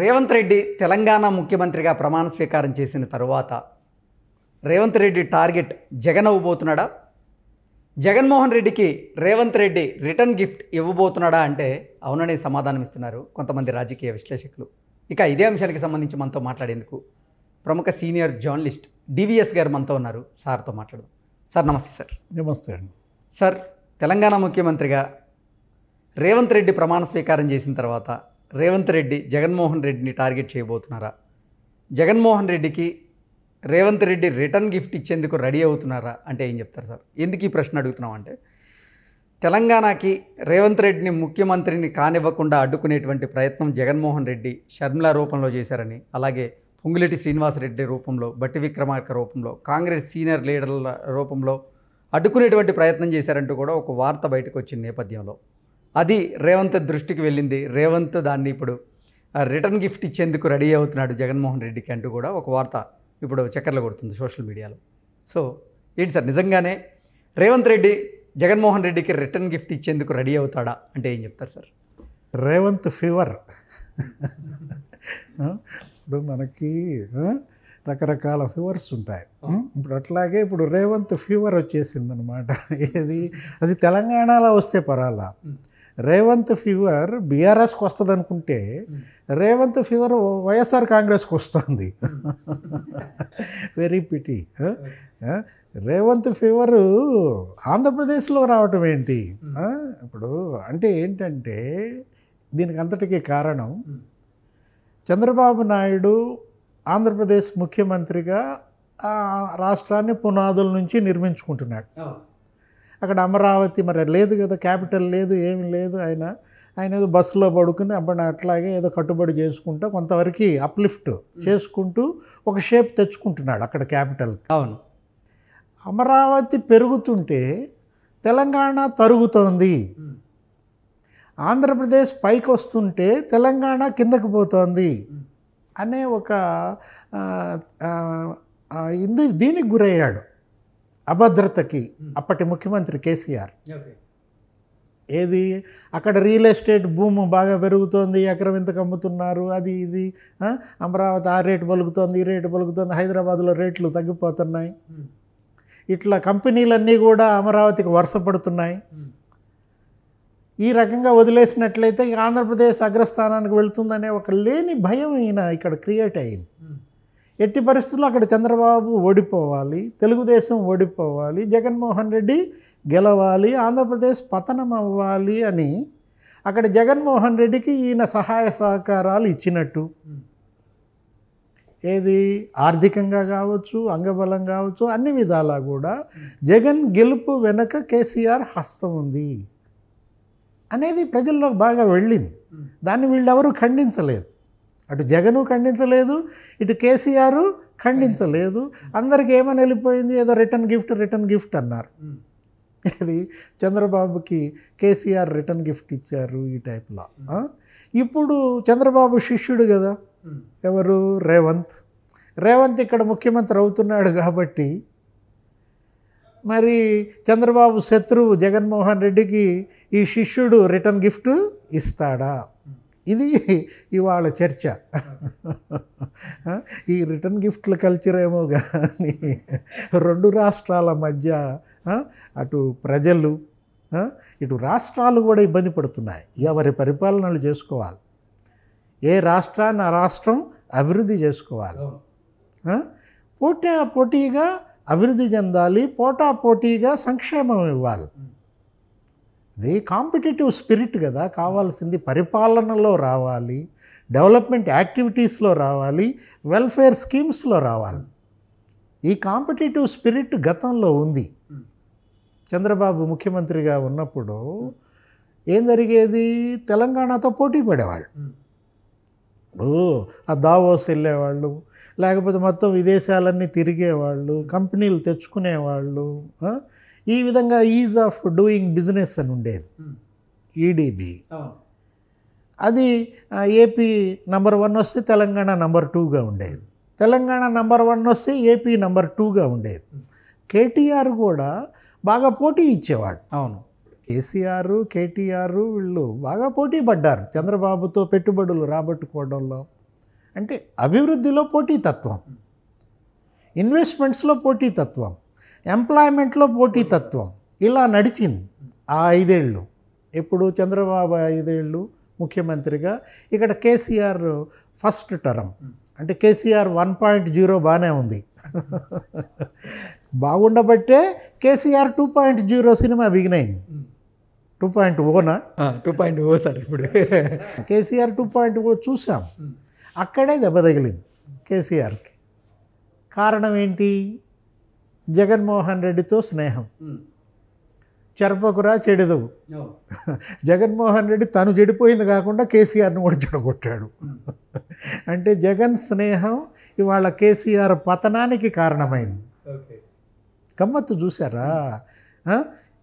రేవంత్ రెడ్డి తెలంగాణ ముఖ్యమంత్రిగా ప్రమాణ స్వీకారం చేసిన తరువాత రేవంత్ రెడ్డి టార్గెట్ జగన్ అవ్వబోతున్నాడా జగన్మోహన్ రెడ్డికి రేవంత్ రెడ్డి రిటర్న్ గిఫ్ట్ ఇవ్వబోతున్నాడా అంటే అవుననే సమాధానం ఇస్తున్నారు కొంతమంది రాజకీయ విశ్లేషకులు ఇక ఇదే అంశానికి సంబంధించి మనతో మాట్లాడేందుకు ప్రముఖ సీనియర్ జర్నలిస్ట్ డివిఎస్ గారు మనతో ఉన్నారు సార్తో మాట్లాడదాం సార్ నమస్తే సార్ నమస్తే అండి సార్ తెలంగాణ ముఖ్యమంత్రిగా రేవంత్ రెడ్డి ప్రమాణ స్వీకారం చేసిన తర్వాత రేవంత్ రెడ్డి జగన్మోహన్ రెడ్డిని టార్గెట్ చేయబోతున్నారా జగన్మోహన్ రెడ్డికి రేవంత్ రెడ్డి రిటర్న్ గిఫ్ట్ ఇచ్చేందుకు రెడీ అవుతున్నారా అంటే ఏం చెప్తారు సార్ ఎందుకు ఈ ప్రశ్న అడుగుతున్నాం అంటే తెలంగాణకి రేవంత్ రెడ్డిని ముఖ్యమంత్రిని కానివ్వకుండా అడ్డుకునేటువంటి ప్రయత్నం జగన్మోహన్ రెడ్డి షర్మిల రూపంలో చేశారని అలాగే పొంగులేటి శ్రీనివాసరెడ్డి రూపంలో బట్టి విక్రమార్క రూపంలో కాంగ్రెస్ సీనియర్ లీడర్ల రూపంలో అడ్డుకునేటువంటి ప్రయత్నం చేశారంటూ కూడా ఒక వార్త బయటకు వచ్చింది నేపథ్యంలో అది రేవంత్ దృష్టికి వెళ్ళింది రేవంత్ దాన్ని ఇప్పుడు రిటర్న్ గిఫ్ట్ ఇచ్చేందుకు రెడీ అవుతున్నాడు జగన్మోహన్ రెడ్డికి అంటూ కూడా ఒక వార్త ఇప్పుడు చక్కర్లు కొడుతుంది సోషల్ మీడియాలో సో ఏంటి సార్ నిజంగానే రేవంత్ రెడ్డి జగన్మోహన్ రెడ్డికి రిటర్న్ గిఫ్ట్ ఇచ్చేందుకు రెడీ అవుతాడా అంటే ఏం చెప్తారు సార్ రేవంత్ ఫీవర్ ఇప్పుడు మనకి రకరకాల ఫీవర్స్ ఉంటాయి ఇప్పుడు అట్లాగే ఇప్పుడు రేవంత్ ఫీవర్ వచ్చేసిందనమాట ఏది అది తెలంగాణలో వస్తే పరాలా రేవంత్ ఫీవర్ బీఆర్ఎస్కి వస్తుంది అనుకుంటే రేవంత్ ఫీవర్ వైఎస్ఆర్ కాంగ్రెస్కి వస్తుంది వెరీ పిటి రేవంత్ ఫీవర్ ఆంధ్రప్రదేశ్లో రావటం ఏంటి ఇప్పుడు అంటే ఏంటంటే దీనికి అంతటికీ కారణం చంద్రబాబు నాయుడు ఆంధ్రప్రదేశ్ ముఖ్యమంత్రిగా రాష్ట్రాన్ని పునాదుల నుంచి నిర్మించుకుంటున్నాడు అక్కడ అమరావతి మరి లేదు కదా క్యాపిటల్ లేదు ఏమి లేదు ఆయన ఆయన ఏదో బస్సులో పడుకుని అబ్బాయి అట్లాగే ఏదో కట్టుబడి చేసుకుంటూ కొంతవరకు అప్లిఫ్ట్ చేసుకుంటూ ఒక షేప్ తెచ్చుకుంటున్నాడు అక్కడ క్యాపిటల్ అవును అమరావతి పెరుగుతుంటే తెలంగాణ తరుగుతోంది ఆంధ్రప్రదేశ్ పైకి వస్తుంటే తెలంగాణ కిందకి పోతోంది అనే ఒక ఇందు దీనికి గురయ్యాడు అభద్రతకి అప్పటి ముఖ్యమంత్రి కేసీఆర్ ఏది అక్కడ రియల్ ఎస్టేట్ భూము బాగా పెరుగుతోంది ఎకరం ఇంతకు అమ్ముతున్నారు అది ఇది అమరావతి ఆ రేటు పలుకుతోంది ఈ రేటు పలుకుతోంది హైదరాబాద్లో రేట్లు తగ్గిపోతున్నాయి ఇట్లా కంపెనీలన్నీ కూడా అమరావతికి వరుసపడుతున్నాయి ఈ రకంగా వదిలేసినట్లయితే ఆంధ్రప్రదేశ్ అగ్రస్థానానికి వెళుతుందనే ఒక లేని భయం ఈయన ఇక్కడ క్రియేట్ అయింది ఎట్టి పరిస్థితుల్లో అక్కడ చంద్రబాబు ఓడిపోవాలి తెలుగుదేశం ఓడిపోవాలి జగన్మోహన్ రెడ్డి గెలవాలి ఆంధ్రప్రదేశ్ పతనం అవ్వాలి అని అక్కడ జగన్మోహన్ రెడ్డికి ఈయన సహాయ సహకారాలు ఇచ్చినట్టు ఏది ఆర్థికంగా కావచ్చు అంగబలం కావచ్చు అన్ని విధాలా కూడా జగన్ గెలుపు వెనుక కేసీఆర్ హస్తం ఉంది అనేది ప్రజల్లో బాగా వెళ్ళింది దాన్ని వీళ్ళెవరూ ఖండించలేదు అటు జగను ఖండించలేదు ఇటు కేసీఆర్ ఖండించలేదు అందరికి ఏమని వెళ్ళిపోయింది ఏదో రిటర్న్ గిఫ్ట్ రిటర్న్ గిఫ్ట్ అన్నారు అది చంద్రబాబుకి కేసీఆర్ రిటర్న్ గిఫ్ట్ ఇచ్చారు ఈ టైప్లో ఇప్పుడు చంద్రబాబు శిష్యుడు కదా ఎవరు రేవంత్ రేవంత్ ఇక్కడ ముఖ్యమంత్రి అవుతున్నాడు కాబట్టి మరి చంద్రబాబు శత్రువు జగన్మోహన్ రెడ్డికి ఈ శిష్యుడు రిటర్న్ గిఫ్ట్ ఇస్తాడా ఇది ఇవాళ చర్చ ఈ రిటర్న్ గిఫ్ట్ల కల్చర్ ఏమో కానీ రెండు రాష్ట్రాల మధ్య అటు ప్రజలు ఇటు రాష్ట్రాలు కూడా ఇబ్బంది పడుతున్నాయి ఎవరి పరిపాలనలు చేసుకోవాలి ఏ రాష్ట్రాన్ని ఆ రాష్ట్రం అభివృద్ధి చేసుకోవాలి పోటా పోటీగా అభివృద్ధి చెందాలి పోటా పోటీగా సంక్షేమం ఇవ్వాలి అది కాంపిటేటివ్ స్పిరిట్ కదా కావాల్సింది పరిపాలనలో రావాలి డెవలప్మెంట్ యాక్టివిటీస్లో రావాలి వెల్ఫేర్ స్కీమ్స్లో రావాలి ఈ కాంపిటేటివ్ స్పిరిట్ గతంలో ఉంది చంద్రబాబు ముఖ్యమంత్రిగా ఉన్నప్పుడు ఏం జరిగేది తెలంగాణతో పోటీ పడేవాళ్ళు ఆ దావోస్ వెళ్ళేవాళ్ళు లేకపోతే మొత్తం విదేశాలన్నీ తిరిగేవాళ్ళు కంపెనీలు తెచ్చుకునేవాళ్ళు ఈ విధంగా ఈజ్ ఆఫ్ డూయింగ్ బిజినెస్ అని ఉండేది ఈడీబి hmm. e అది ఏపీ నంబర్ వన్ వస్తే తెలంగాణ నంబర్ టూగా ఉండేది తెలంగాణ నంబర్ వన్ వస్తే ఏపీ నంబర్ టూగా ఉండేది hmm. కేటీఆర్ కూడా బాగా పోటీ ఇచ్చేవాడు అవును కేసీఆర్ కేటీఆర్ వీళ్ళు బాగా పోటీ పడ్డారు చంద్రబాబుతో పెట్టుబడులు రాబట్టుకోవడంలో అంటే అభివృద్ధిలో పోటీతత్వం ఇన్వెస్ట్మెంట్స్లో hmm. పోటీతత్వం ఎంప్లాయ్మెంట్లో పోటీతత్వం ఇలా నడిచింది ఆ ఐదేళ్ళు ఇప్పుడు చంద్రబాబు ఐదేళ్ళు ముఖ్యమంత్రిగా ఇక్కడ కేసీఆర్ ఫస్ట్ టర్మ్ అంటే కేసీఆర్ వన్ పాయింట్ జీరో బాగానే ఉంది బాగుండబట్టే KCR two point zero cinema అయింది టూ పాయింట్ ఓనా టూ పాయింట్ ఓ సార్ ఇప్పుడు కేసీఆర్ టూ పాయింట్ ఓ చూసాం అక్కడే దెబ్బ తగిలింది కేసీఆర్కి కారణం ఏంటి జగన్మోహన్ రెడ్డితో స్నేహం చెరపకురా చెడదవు జగన్మోహన్ రెడ్డి తను చెడిపోయింది కాకుండా కేసీఆర్ని కూడా చెడగొట్టాడు అంటే జగన్ స్నేహం ఇవాళ కేసీఆర్ పతనానికి కారణమైంది గమ్మత్తు చూసారా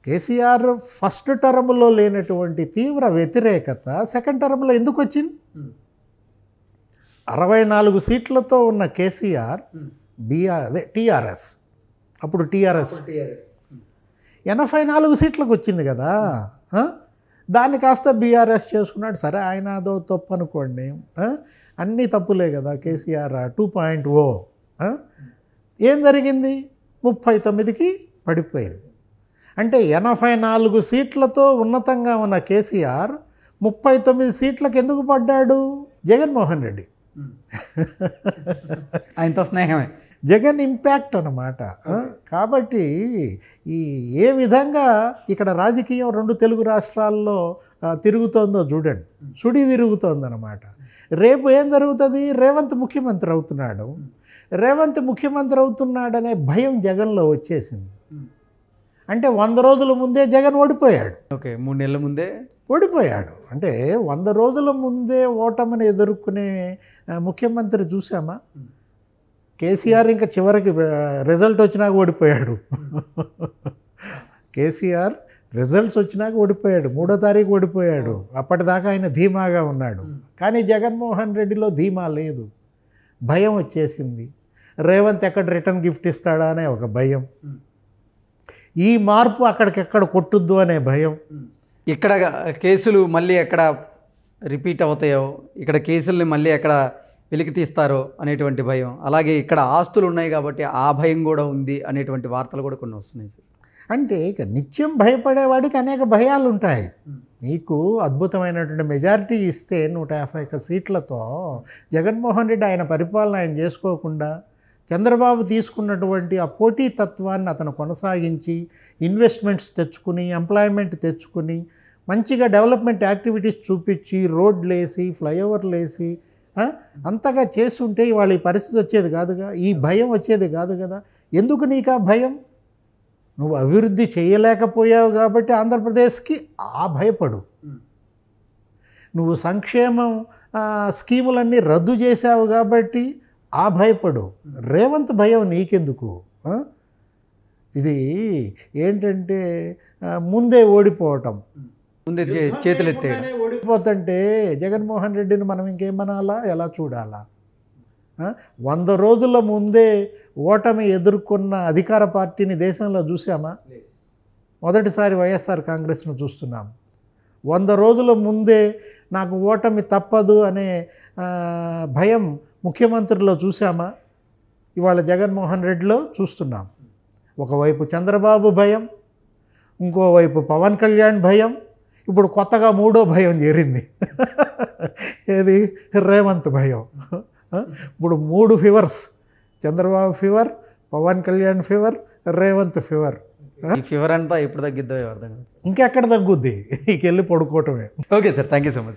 కేసీఆర్ ఫస్ట్ టర్మ్లో లేనటువంటి తీవ్ర వ్యతిరేకత సెకండ్ టర్మ్లో ఎందుకు వచ్చింది అరవై నాలుగు సీట్లతో ఉన్న కేసీఆర్ బీఆర్ అదే టీఆర్ఎస్ అప్పుడు టీఆర్ఎస్ ఎనభై నాలుగు సీట్లకు వచ్చింది కదా దాన్ని కాస్త బీఆర్ఎస్ చేసుకున్నాడు సరే ఆయన అదో తప్పు అనుకోండి అన్నీ తప్పులే కదా కేసీఆర్ టూ పాయింట్ ఓ ఏం జరిగింది ముప్పై తొమ్మిదికి పడిపోయింది అంటే ఎనభై నాలుగు సీట్లతో ఉన్నతంగా ఉన్న కేసీఆర్ ముప్పై తొమ్మిది సీట్లకు ఎందుకు పడ్డాడు జగన్మోహన్ రెడ్డి ఆయనతో స్నేహమే జగన్ ఇంపాక్ట్ అనమాట కాబట్టి ఈ ఏ విధంగా ఇక్కడ రాజకీయం రెండు తెలుగు రాష్ట్రాల్లో తిరుగుతోందో చూడండి సుడి అనమాట రేపు ఏం జరుగుతుంది రేవంత్ ముఖ్యమంత్రి అవుతున్నాడు రేవంత్ ముఖ్యమంత్రి అవుతున్నాడనే భయం జగన్లో వచ్చేసింది అంటే వంద రోజుల ముందే జగన్ ఓడిపోయాడు ఓకే మూడు నెలల ముందే ఓడిపోయాడు అంటే వంద రోజుల ముందే ఓటమిని ఎదుర్కొనే ముఖ్యమంత్రి చూసామా కేసీఆర్ ఇంకా చివరికి రిజల్ట్ వచ్చినాక ఓడిపోయాడు కేసీఆర్ రిజల్ట్స్ వచ్చినాక ఓడిపోయాడు మూడో తారీఖు ఓడిపోయాడు అప్పటిదాకా ఆయన ధీమాగా ఉన్నాడు కానీ జగన్మోహన్ రెడ్డిలో ధీమా లేదు భయం వచ్చేసింది రేవంత్ ఎక్కడ రిటర్న్ గిఫ్ట్ ఇస్తాడా అనే ఒక భయం ఈ మార్పు అక్కడికెక్కడ కొట్టుద్దు అనే భయం ఇక్కడ కేసులు మళ్ళీ ఎక్కడ రిపీట్ అవుతాయో ఇక్కడ కేసుల్ని మళ్ళీ ఎక్కడ వెలికి తీస్తారో అనేటువంటి భయం అలాగే ఇక్కడ ఆస్తులు ఉన్నాయి కాబట్టి ఆ భయం కూడా ఉంది అనేటువంటి వార్తలు కూడా కొన్ని వస్తున్నాయి సార్ అంటే ఇక నిత్యం భయపడేవాడికి అనేక భయాలు ఉంటాయి నీకు అద్భుతమైనటువంటి మెజారిటీ ఇస్తే నూట యాభై ఒక్క సీట్లతో జగన్మోహన్ రెడ్డి ఆయన పరిపాలన ఆయన చేసుకోకుండా చంద్రబాబు తీసుకున్నటువంటి ఆ పోటీ తత్వాన్ని అతను కొనసాగించి ఇన్వెస్ట్మెంట్స్ తెచ్చుకుని ఎంప్లాయ్మెంట్ తెచ్చుకుని మంచిగా డెవలప్మెంట్ యాక్టివిటీస్ చూపించి రోడ్లు వేసి ఫ్లైఓవర్లు వేసి అంతగా చేస్తుంటే వాళ్ళ ఈ పరిస్థితి వచ్చేది కాదుగా ఈ భయం వచ్చేది కాదు కదా ఎందుకు నీకు ఆ భయం నువ్వు అభివృద్ధి చేయలేకపోయావు కాబట్టి ఆంధ్రప్రదేశ్కి ఆ భయపడు నువ్వు సంక్షేమం స్కీములన్నీ రద్దు చేశావు కాబట్టి ఆ భయపడు రేవంత్ భయం నీకెందుకు ఇది ఏంటంటే ముందే ఓడిపోవటం ముందు చేతులు ఓడిపోతుంటే జగన్మోహన్ రెడ్డిని మనం ఇంకేమనాలా ఎలా చూడాలా వంద రోజుల ముందే ఓటమి ఎదుర్కొన్న అధికార పార్టీని దేశంలో చూసామా మొదటిసారి వైఎస్ఆర్ కాంగ్రెస్ను చూస్తున్నాం వంద రోజుల ముందే నాకు ఓటమి తప్పదు అనే భయం ముఖ్యమంత్రిలో చూసామా ఇవాళ జగన్మోహన్ రెడ్డిలో చూస్తున్నాం ఒకవైపు చంద్రబాబు భయం ఇంకోవైపు పవన్ కళ్యాణ్ భయం ఇప్పుడు కొత్తగా మూడో భయం చేరింది ఏది రేవంత్ భయం ఇప్పుడు మూడు fevers Chandrababu fever Pawan Kalyan fever Revanth fever fever అంతా ఇప్పుడు తగ్గిద్దో అర్థం ఇంకెక్కడ తగ్గుద్ది ఇంకెళ్ళి పడుకోవటమే okay sir thank you so much